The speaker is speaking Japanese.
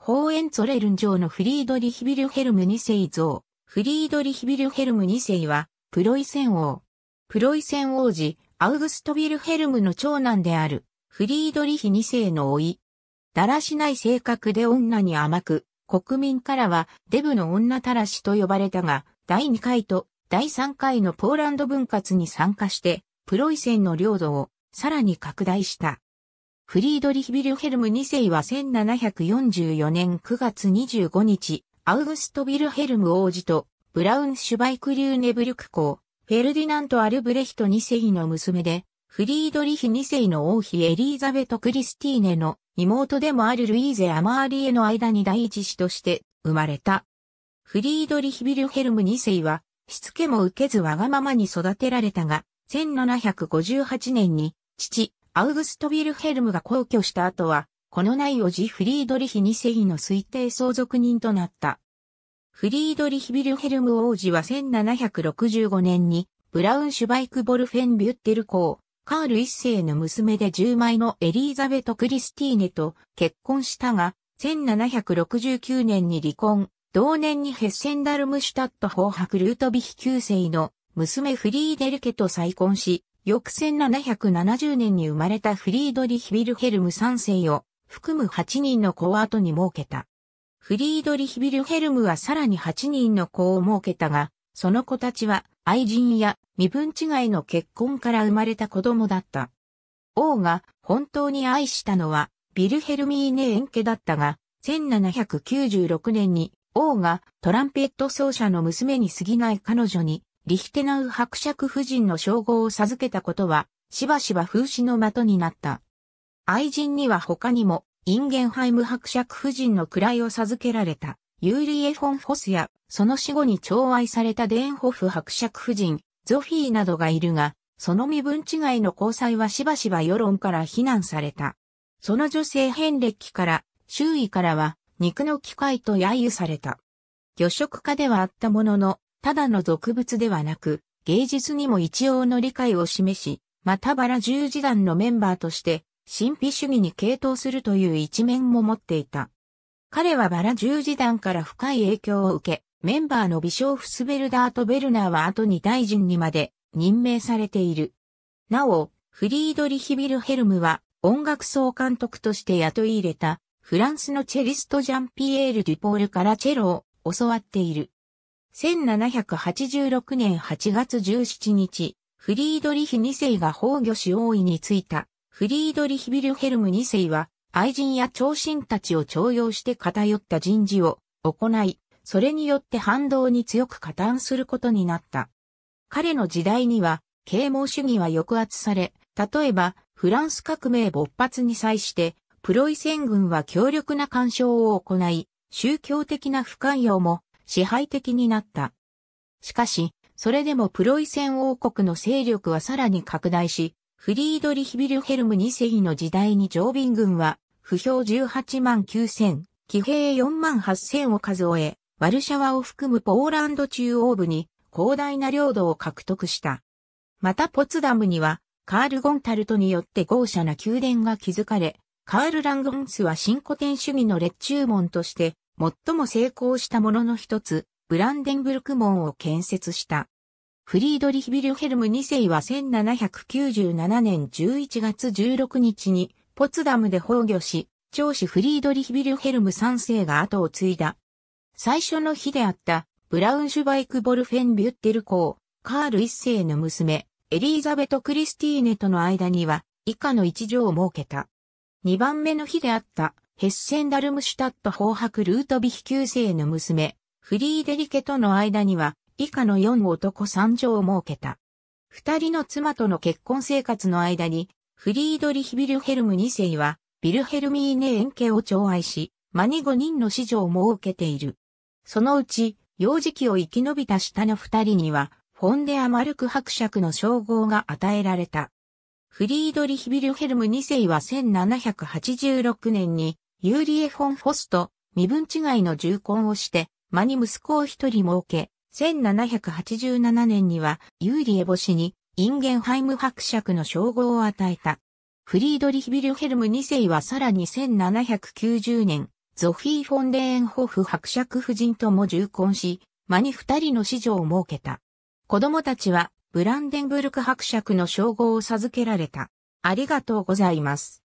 ホーエンツォレルン城のフリードリヒビルヘルム2世像。フリードリヒビルヘルム2世は、プロイセン王。プロイセン王子、アウグストビルヘルムの長男である、フリードリヒ2世の老い。だらしない性格で女に甘く、国民からはデブの女たらしと呼ばれたが、第2回と第3回のポーランド分割に参加して、プロイセンの領土をさらに拡大した。フリードリヒ・ビルヘルム2世は1744年9月25日、アウグスト・ビルヘルム王子と、ブラウン・シュバイク・リューネブルク公、フェルディナント・アルブレヒト2世の娘で、フリードリヒ2世の王妃エリーザベト・クリスティーネの妹でもあるルイーゼ・アマーリエの間に第一子として生まれた。フリードリヒ・ビルヘルム2世は、しつけも受けずわがままに育てられたが、1758年に、父、アウグスト・ヴィルヘルムが皇居した後は、この内をジ・フリードリヒ2世の推定相続人となった。フリードリヒ・ヴィルヘルム王子は1765年に、ブラウンシュバイク・ボルフェン・ビュッテル公、カール1世の娘で10枚のエリーザベト・クリスティーネと結婚したが、1769年に離婚、同年にヘッセンダルムシュタット・ホーハク・ルートビヒ9世の娘フリーデルケと再婚し、翌1770年に生まれたフリードリヒ・ビルヘルム3世を含む8人の子を後に設けた。フリードリヒ・ビルヘルムはさらに8人の子を設けたが、その子たちは愛人や身分違いの結婚から生まれた子供だった。王が本当に愛したのはビルヘルミーネ・エンケだったが、1796年に王がトランペット奏者の娘に過ぎない彼女にリヒテナウ伯爵夫人の称号を授けたことは、しばしば風刺の的になった。愛人には他にも、インゲンハイム伯爵夫人の位を授けられた、ユーリエ・フォン・フォスや、その死後に寵愛されたデーンホフ伯爵夫人、ゾフィーなどがいるが、その身分違いの交際はしばしば世論から非難された。その女性遍歴から、周囲からは、肉の機械と揶揄された。魚食家ではあったものの、ただの俗物ではなく、芸術にも一応の理解を示し、またバラ十字団のメンバーとして、神秘主義に傾倒するという一面も持っていた。彼はバラ十字団から深い影響を受け、メンバーのビショーフスベルダーとベルナーは後に大臣にまで任命されている。なお、フリードリヒ・ビルヘルムは音楽総監督として雇い入れたフランスのチェリストジャンピエール・デュポールからチェロを教わっている。1786年8月17日、フリードリヒ2世が崩御し王位に就いた、フリードリヒ・ビルヘルム2世は、愛人や長身たちを徴用して偏った人事を行い、それによって反動に強く加担することになった。彼の時代には、啓蒙主義は抑圧され、例えば、フランス革命勃発に際して、プロイセン軍は強力な干渉を行い、宗教的な不寛容も支配的になった。しかし、それでもプロイセン王国の勢力はさらに拡大し、フリードリヒ・ビルヘルム2世の時代に常備軍は、不評18万9000、騎兵4万8000を数え、ワルシャワを含むポーランド中央部に広大な領土を獲得した。またポツダムには、カール・ゴンタルトによって豪奢な宮殿が築かれ、カール・ランゴンスは新古典主義の列中門として、最も成功したものの一つ、ブランデンブルク門を建設した。フリードリヒ・ビルヘルム2世は1797年11月16日にポツダムで崩御し、長子フリードリヒ・ビルヘルム3世が後を継いだ。最初の日であったブラウンシュバイク・ボルフェン・ビュッテル公、カール1世の娘、エリーザベト・クリスティーネとの間には以下の一条を設けた。2番目の日であったヘッセンダルムシュタット法白ルートビヒ旧世の娘、フリーデリケとの間には、以下の4男3女を設けた。二人の妻との結婚生活の間に、フリードリヒ・ビルヘルム2世は、ビルヘルミーネエンケを寵愛し、間に5人の子女を設けている。そのうち、幼児期を生き延びた下の二人には、フォンデア・マルク伯爵の称号が与えられた。フリードリヒ・ビルヘルム2世は1786年にユーリエ・フォン・フォスト、身分違いの重婚をして、間に息子を一人設け、1787年には、ユーリエ母子に、インゲンハイム伯爵の称号を与えた。フリードリヒ・ビルヘルム2世はさらに1790年、ゾフィー・フォンレーンホフ伯爵夫人とも重婚し、間に二人の子女を設けた。子供たちは、ブランデンブルク伯爵の称号を授けられた。ありがとうございます。